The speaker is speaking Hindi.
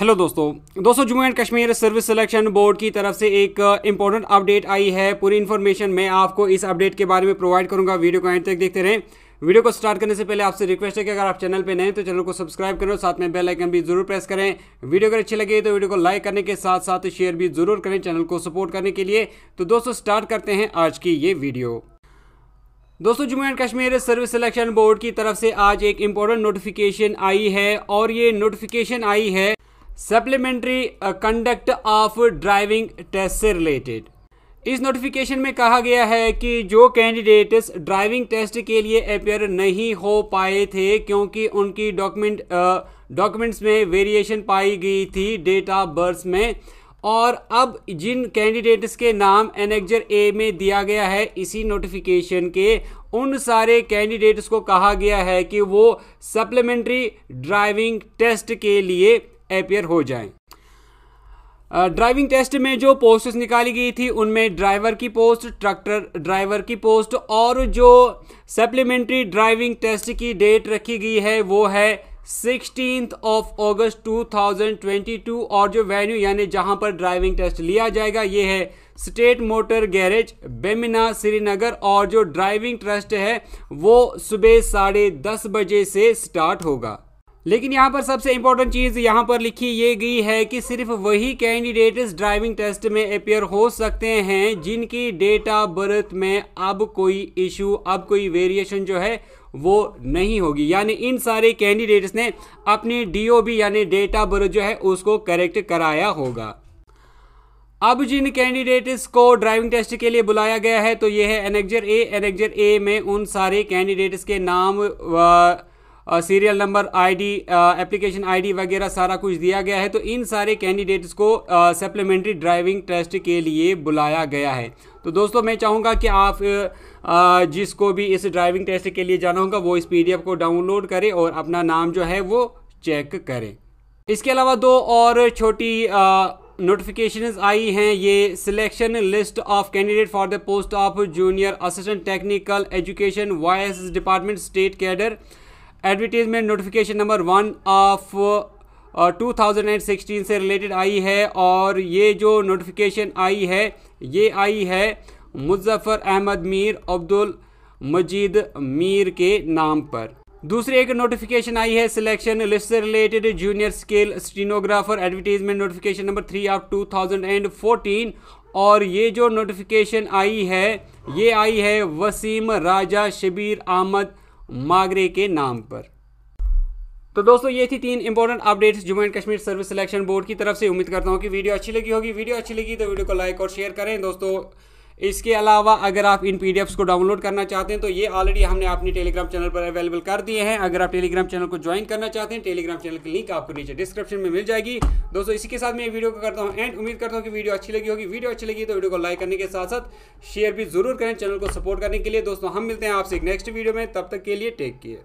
हेलो दोस्तों दोस्तों Jammu and Kashmir service selection board की तरफ से एक इंपॉर्टेंट uh, अपडेट आई है पूरी इन्फॉर्मेशन मैं आपको इस अपडेट के बारे में प्रोवाइड करूंगा वीडियो को एंड तक देखते रहें वीडियो को स्टार्ट करने से पहले आपसे रिक्वेस्ट है कि अगर आप चैनल पर नए तो चैनल को सब्सक्राइब करें साथ में बेल आइकन भी जरूर प्रेस करें वीडियो अगर अच्छी लगे तो वीडियो को लाइक करने के साथ साथ शेयर भी जरूर करें चैनल को सपोर्ट करने के लिए तो दोस्तों स्टार्ट करते हैं आज की ये वीडियो दोस्तों Jammu and Kashmir service selection board की तरफ से आज एक इम्पोर्टेंट नोटिफिकेशन आई है और ये नोटिफिकेशन आई है supplementary conduct of driving test से रिलेटेड इस नोटिफिकेशन में कहा गया है कि जो कैंडिडेट्स ड्राइविंग टेस्ट के लिए अपेयर नहीं हो पाए थे क्योंकि उनकी डॉक्यूमेंट डॉक्यूमेंट्स में वेरिएशन पाई गई थी डेट ऑफ बर्थ में और अब जिन कैंडिडेट्स के नाम एनेक्जर ए में दिया गया है इसी नोटिफिकेशन के उन सारे कैंडिडेट्स को कहा गया है कि वो सप्लीमेंट्री ड्राइविंग टेस्ट के लिए अपेयर हो जाए ड्राइविंग टेस्ट में जो पोस्ट निकाली गई थी उनमें ड्राइवर की पोस्ट ट्रैक्टर ड्राइवर की पोस्ट और जो सप्लीमेंट्री ड्राइविंग टेस्ट की डेट रखी गई है वो है सिक्सटीन ऑफ अगस्त 2022 और जो वेन्यू यानी जहां पर ड्राइविंग टेस्ट लिया जाएगा ये है state motor garage Bemina Srinagar और जो ड्राइविंग टेस्ट है वो सुबह साढ़े दस बजे से स्टार्ट होगा लेकिन यहाँ पर सबसे इम्पोर्टेंट चीज़ यहाँ पर लिखी ये गई है कि सिर्फ वही कैंडिडेट इस ड्राइविंग टेस्ट में अपेयर हो सकते हैं जिनकी डेट ऑफ बर्थ में अब कोई इशू अब कोई वेरिएशन जो है वो नहीं होगी यानी इन सारे कैंडिडेट्स ने अपनी डीओबी यानी डेट ऑफ बर्थ जो है उसको करेक्ट कराया होगा अब जिन कैंडिडेट्स को ड्राइविंग टेस्ट के लिए बुलाया गया है तो ये है एनेक्जर ए एनेक्जर ए में उन सारे कैंडिडेट्स के नाम serial number ID application ID वगैरह सारा कुछ दिया गया है तो इन सारे कैंडिडेट्स को सप्लीमेंट्री ड्राइविंग टेस्ट के लिए बुलाया गया है तो दोस्तों मैं चाहूँगा कि आप जिसको भी इस ड्राइविंग टेस्ट के लिए जाना होगा वो इस पी को डाउनलोड करें और अपना नाम जो है वो चेक करें इसके अलावा दो और छोटी नोटिफिकेशन आई हैं ये selection list of candidate for the post of junior assistant technical education wise department state cadre advertisement notification number one of two thousand and sixteen से रिलेटेड आई है और ये जो नोटिफिकेशन आई है ये आई है मुजफ्फ़र अहमद मीर अब्दुल मजीद मीर के नाम पर दूसरी एक नोटिफिकेशन आई है सिलेक्शन लिस्ट से related junior scale stenographer advertisement notification number three of two thousand and fourteen और ये जो नोटिफिकेशन आई है ये आई है वसीम राजा शबीर अहमद मागरे के नाम पर तो दोस्तों ये थी तीन important updates Jammu and Kashmir service selection board की तरफ से उम्मीद करता हूँ कि वीडियो अच्छी लगी होगी वीडियो अच्छी लगी तो वीडियो को लाइक और शेयर करें दोस्तों इसके अलावा अगर आप इन पी को डाउनलोड करना चाहते हैं तो ये ऑलरेडी हमने अपने टेलीग्राम चैनल पर अवेलेबल कर दिए हैं अगर आप टेलीग्राम चैनल को ज्वाइन करना चाहते हैं टेलीग्राम चैनल की लिंक आपको नीचे डिस्क्रिप्शन में मिल जाएगी दोस्तों इसी के साथ मैं वीडियो को करता हूँ एंड उम्मीद करता हूँ कि वीडियो अच्छी लगी होगी वीडियो अच्छी लगी तो वीडियो को लाइक करने के साथ साथ शेयर भी जरूर करें चैनल को सपोर्ट करने के लिए दोस्तों हम मिलते हैं आपसे नेक्स्ट वीडियो में तब तक के लिए टेक केयर